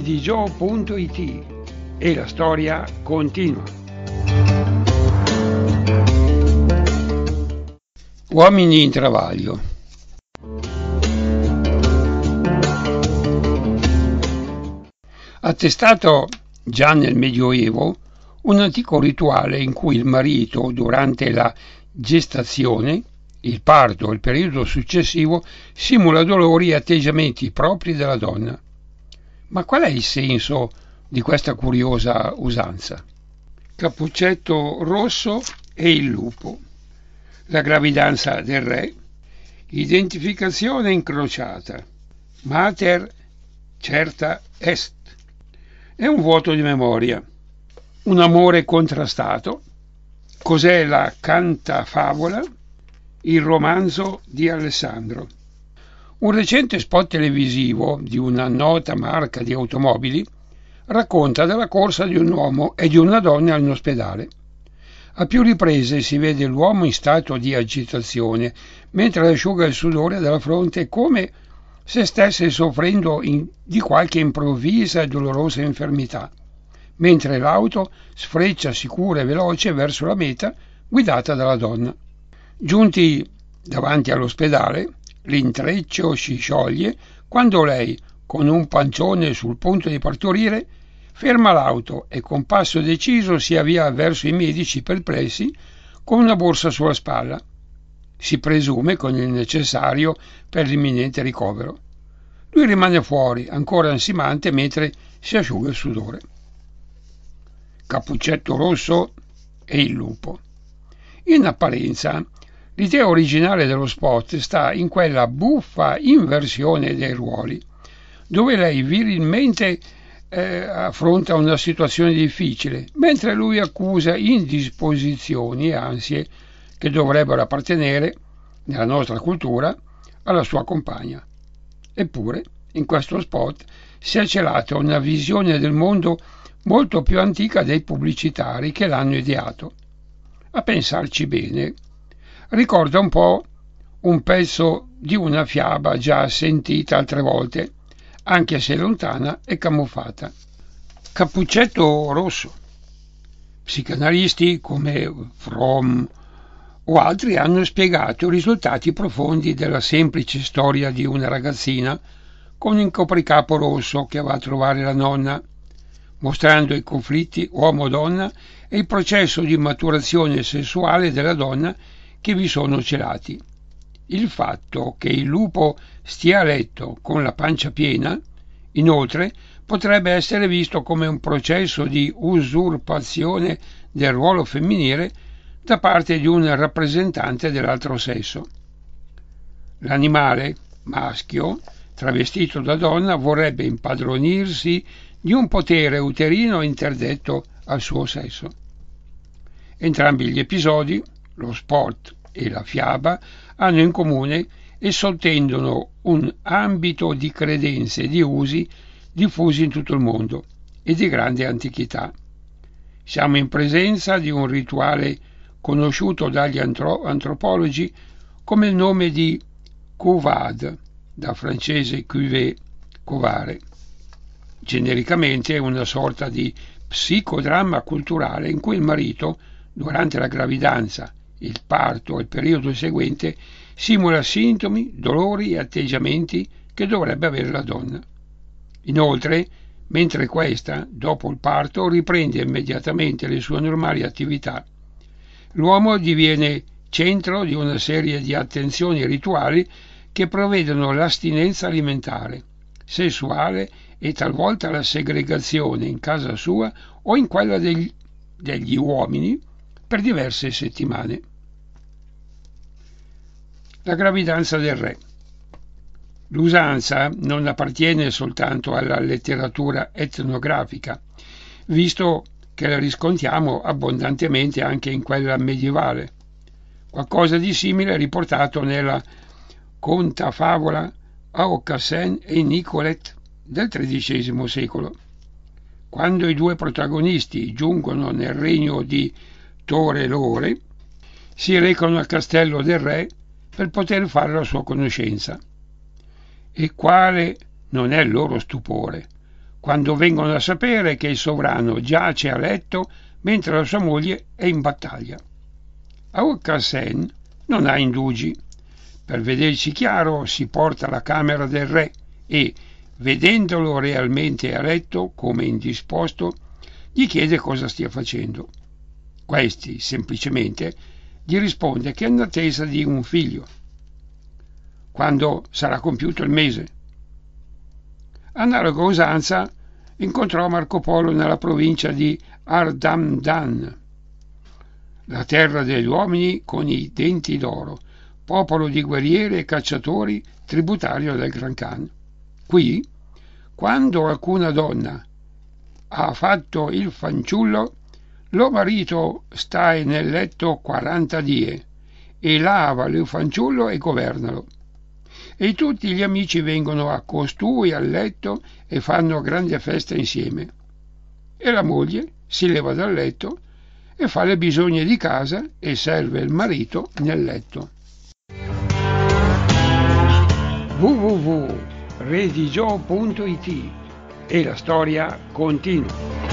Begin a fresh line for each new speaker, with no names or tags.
edishow.it e la storia continua. Uomini in travaglio. Attestato già nel Medioevo un antico rituale in cui il marito durante la gestazione il parto e il periodo successivo simula dolori e atteggiamenti propri della donna. Ma qual è il senso di questa curiosa usanza? Cappuccetto rosso e il lupo, la gravidanza del re, identificazione incrociata, mater certa est, è un vuoto di memoria, un amore contrastato, cos'è la canta favola, il romanzo di Alessandro. Un recente spot televisivo di una nota marca di automobili racconta della corsa di un uomo e di una donna all'ospedale. A più riprese si vede l'uomo in stato di agitazione, mentre asciuga il sudore dalla fronte come se stesse soffrendo in, di qualche improvvisa e dolorosa infermità, mentre l'auto sfreccia sicura e veloce verso la meta guidata dalla donna. Giunti davanti all'ospedale, L'intreccio si scioglie quando lei, con un pancione sul punto di partorire, ferma l'auto e con passo deciso si avvia verso i medici perplessi con una borsa sulla spalla, si presume con il necessario per l'imminente ricovero. Lui rimane fuori, ancora ansimante, mentre si asciuga il sudore. Cappuccetto Rosso e il lupo. In apparenza L'idea originale dello spot sta in quella buffa inversione dei ruoli, dove lei virilmente eh, affronta una situazione difficile, mentre lui accusa indisposizioni e ansie che dovrebbero appartenere, nella nostra cultura, alla sua compagna. Eppure, in questo spot si è celata una visione del mondo molto più antica dei pubblicitari che l'hanno ideato. A pensarci bene, ricorda un po' un pezzo di una fiaba già sentita altre volte, anche se lontana e camuffata. Cappuccetto rosso. Psicanalisti come Fromm o altri hanno spiegato i risultati profondi della semplice storia di una ragazzina con un copricapo rosso che va a trovare la nonna, mostrando i conflitti uomo-donna e il processo di maturazione sessuale della donna che vi sono celati. Il fatto che il lupo stia a letto con la pancia piena, inoltre, potrebbe essere visto come un processo di usurpazione del ruolo femminile da parte di un rappresentante dell'altro sesso. L'animale maschio, travestito da donna, vorrebbe impadronirsi di un potere uterino interdetto al suo sesso. Entrambi gli episodi lo sport e la fiaba hanno in comune e sottendono un ambito di credenze e di usi diffusi in tutto il mondo e di grande antichità. Siamo in presenza di un rituale conosciuto dagli antro- antropologi come il nome di Couvade, da francese cuvée, covare. Genericamente è una sorta di psicodramma culturale in cui il marito, durante la gravidanza il parto e il periodo seguente simula sintomi, dolori e atteggiamenti che dovrebbe avere la donna. Inoltre, mentre questa, dopo il parto, riprende immediatamente le sue normali attività, l'uomo diviene centro di una serie di attenzioni e rituali che prevedono l'astinenza alimentare, sessuale e talvolta la segregazione in casa sua o in quella degli, degli uomini per diverse settimane la gravidanza del re. L'usanza non appartiene soltanto alla letteratura etnografica, visto che la riscontriamo abbondantemente anche in quella medievale. Qualcosa di simile è riportato nella conta favola Aucassin e Nicolet del XIII secolo. Quando i due protagonisti giungono nel regno di Tore Lore, si recano al castello del re per poter fare la sua conoscenza. E quale non è il loro stupore, quando vengono a sapere che il sovrano giace a letto mentre la sua moglie è in battaglia. Aucassin non ha indugi. Per vederci chiaro si porta alla camera del re e, vedendolo realmente a letto come indisposto, gli chiede cosa stia facendo. Questi, semplicemente, gli risponde che è in attesa di un figlio, quando sarà compiuto il mese. Analoga usanza incontrò Marco Polo nella provincia di Ardamdan, la terra degli uomini con i denti d'oro, popolo di guerrieri e cacciatori tributario del Gran Khan. Qui, quando alcuna donna ha fatto il fanciullo, lo marito sta nel letto quaranta die e lava il fanciullo e governalo. E tutti gli amici vengono a costui al letto e fanno grande festa insieme. E la moglie si leva dal letto e fa le bisogne di casa e serve il marito nel letto. www.redigio.it e la storia continua.